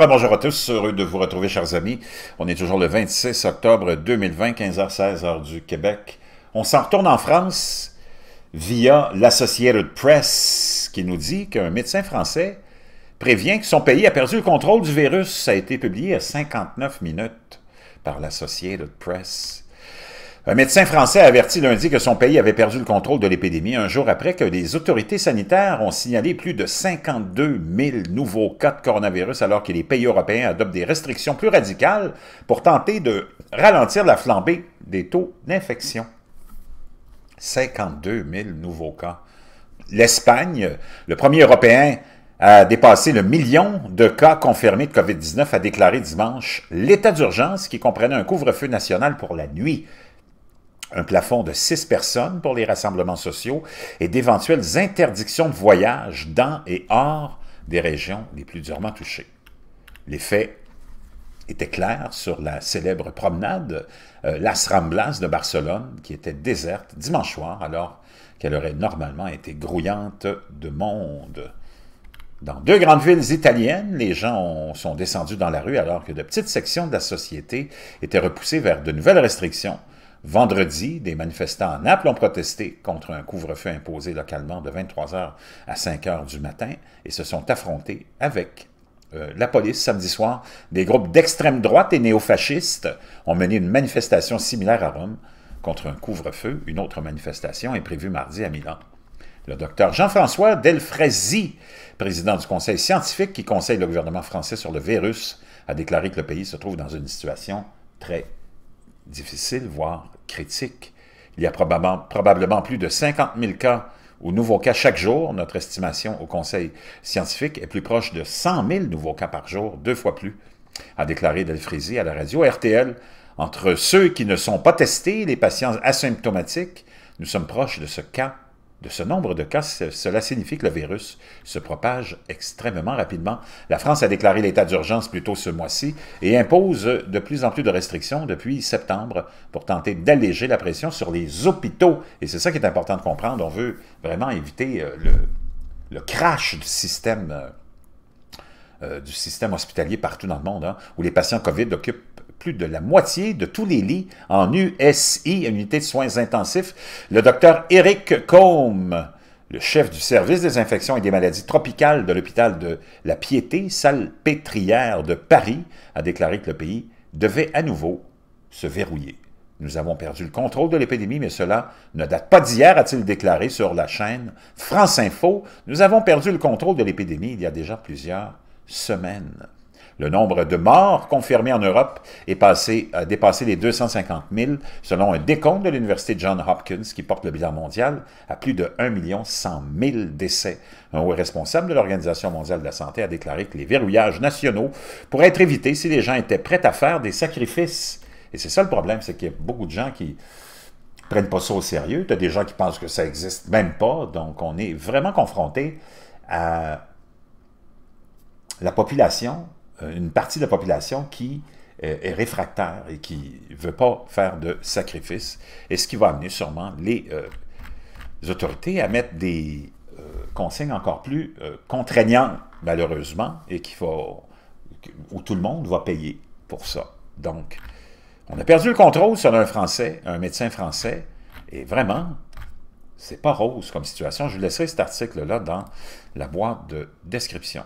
Euh, bonjour à tous, heureux de vous retrouver, chers amis. On est toujours le 26 octobre 2020, 15 h 16 heure du Québec. On s'en retourne en France via l'Associated Press qui nous dit qu'un médecin français prévient que son pays a perdu le contrôle du virus. Ça a été publié à 59 minutes par l'Associated Press. Un médecin français a averti lundi que son pays avait perdu le contrôle de l'épidémie un jour après que les autorités sanitaires ont signalé plus de 52 000 nouveaux cas de coronavirus alors que les pays européens adoptent des restrictions plus radicales pour tenter de ralentir la flambée des taux d'infection. 52 000 nouveaux cas. L'Espagne, le premier européen à dépasser le million de cas confirmés de COVID-19, a déclaré dimanche l'état d'urgence qui comprenait un couvre-feu national pour la nuit un plafond de six personnes pour les rassemblements sociaux et d'éventuelles interdictions de voyage dans et hors des régions les plus durement touchées. L'effet étaient clairs sur la célèbre promenade euh, Las Ramblas de Barcelone, qui était déserte dimanche soir, alors qu'elle aurait normalement été grouillante de monde. Dans deux grandes villes italiennes, les gens sont descendus dans la rue alors que de petites sections de la société étaient repoussées vers de nouvelles restrictions Vendredi, des manifestants à Naples ont protesté contre un couvre-feu imposé localement de 23h à 5h du matin et se sont affrontés avec euh, la police samedi soir. Des groupes d'extrême droite et néofascistes ont mené une manifestation similaire à Rome contre un couvre-feu. Une autre manifestation est prévue mardi à Milan. Le docteur Jean-François Delfraisi, président du conseil scientifique qui conseille le gouvernement français sur le virus, a déclaré que le pays se trouve dans une situation très difficile, voire critique. Il y a probablement, probablement plus de 50 000 cas ou nouveaux cas chaque jour. Notre estimation au Conseil scientifique est plus proche de 100 000 nouveaux cas par jour, deux fois plus, a déclaré Delfrézy à la radio RTL. Entre ceux qui ne sont pas testés, les patients asymptomatiques, nous sommes proches de ce cas de ce nombre de cas, cela signifie que le virus se propage extrêmement rapidement. La France a déclaré l'état d'urgence plus tôt ce mois-ci et impose de plus en plus de restrictions depuis septembre pour tenter d'alléger la pression sur les hôpitaux. Et c'est ça qui est important de comprendre. On veut vraiment éviter euh, le, crash euh, euh, du système, hospitalier partout dans le monde, hein, où les patients COVID occupent plus de la moitié de tous les lits en USI, Unité de soins intensifs. Le docteur Eric Combe, le chef du service des infections et des maladies tropicales de l'hôpital de la Piété, salle pétrière de Paris, a déclaré que le pays devait à nouveau se verrouiller. Nous avons perdu le contrôle de l'épidémie, mais cela ne date pas d'hier, a-t-il déclaré sur la chaîne France Info. Nous avons perdu le contrôle de l'épidémie il y a déjà plusieurs semaines. Le nombre de morts confirmés en Europe est passé, a dépassé les 250 000 selon un décompte de l'Université Johns Hopkins qui porte le bilan mondial à plus de 1 100 000 décès. Un haut responsable de l'Organisation mondiale de la santé a déclaré que les verrouillages nationaux pourraient être évités si les gens étaient prêts à faire des sacrifices. Et c'est ça le problème, c'est qu'il y a beaucoup de gens qui prennent pas ça au sérieux. Tu as des gens qui pensent que ça existe même pas. Donc, on est vraiment confronté à la population euh, une partie de la population qui euh, est réfractaire et qui ne veut pas faire de sacrifice, et ce qui va amener sûrement les, euh, autorités à mettre des consignes encore plus contraignantes, malheureusement, et faut, où tout le monde va payer pour ça. Donc, on a perdu le contrôle sur un Français, un médecin français, et vraiment, c'est pas rose comme situation. Je vous laisserai cet article-là dans la boîte de description.